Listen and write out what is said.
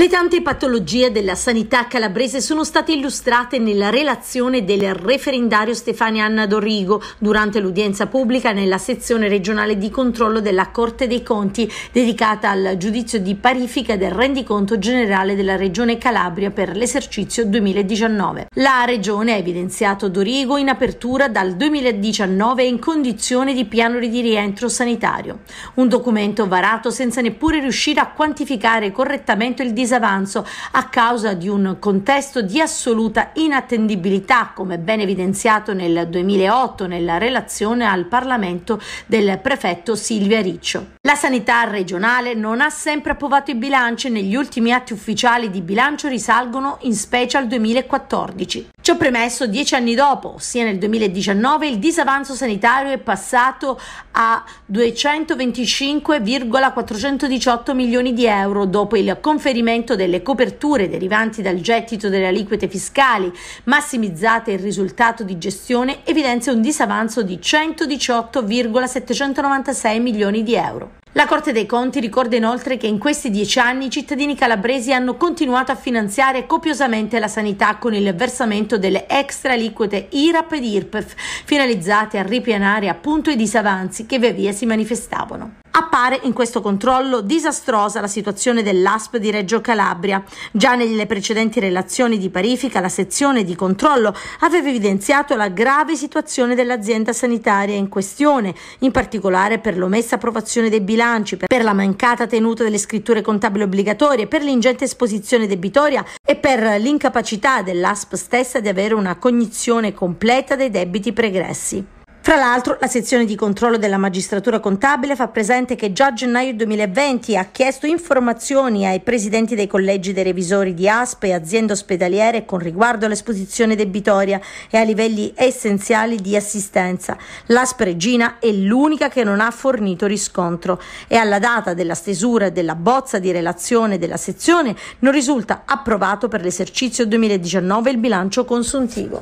Le tante patologie della sanità calabrese sono state illustrate nella relazione del referendario Stefania Anna Dorrigo durante l'udienza pubblica nella sezione regionale di controllo della Corte dei Conti dedicata al giudizio di parifica del rendiconto generale della Regione Calabria per l'esercizio 2019. La Regione ha evidenziato Dorigo in apertura dal 2019 in condizione di piano di rientro sanitario, un documento varato senza neppure riuscire a quantificare correttamente il disegno disavanzo a causa di un contesto di assoluta inattendibilità, come ben evidenziato nel 2008 nella relazione al Parlamento del prefetto Silvia Riccio. La sanità regionale non ha sempre approvato i bilanci e negli ultimi atti ufficiali di bilancio risalgono in specie al 2014. Ciò premesso, dieci anni dopo, ossia nel 2019, il disavanzo sanitario è passato a 225,418 milioni di euro dopo il conferimento delle coperture derivanti dal gettito delle aliquote fiscali massimizzate il risultato di gestione evidenzia un disavanzo di 118,796 milioni di euro. La Corte dei Conti ricorda inoltre che in questi dieci anni i cittadini calabresi hanno continuato a finanziare copiosamente la sanità con il versamento delle extra aliquote IRAP ed IRPEF, finalizzate a ripianare appunto i disavanzi che via via si manifestavano. Appare in questo controllo disastrosa la situazione dell'ASP di Reggio Calabria. Già nelle precedenti relazioni di parifica la sezione di controllo aveva evidenziato la grave situazione dell'azienda sanitaria in questione, in particolare per l'omessa approvazione dei bilanci, per la mancata tenuta delle scritture contabili obbligatorie, per l'ingente esposizione debitoria e per l'incapacità dell'ASP stessa di avere una cognizione completa dei debiti pregressi. Tra l'altro, la sezione di controllo della magistratura contabile fa presente che già a gennaio 2020 ha chiesto informazioni ai presidenti dei collegi dei revisori di ASP e aziende ospedaliere con riguardo all'esposizione debitoria e a livelli essenziali di assistenza. L'ASP Regina è l'unica che non ha fornito riscontro e alla data della stesura della bozza di relazione della sezione non risulta approvato per l'esercizio 2019 il bilancio consuntivo.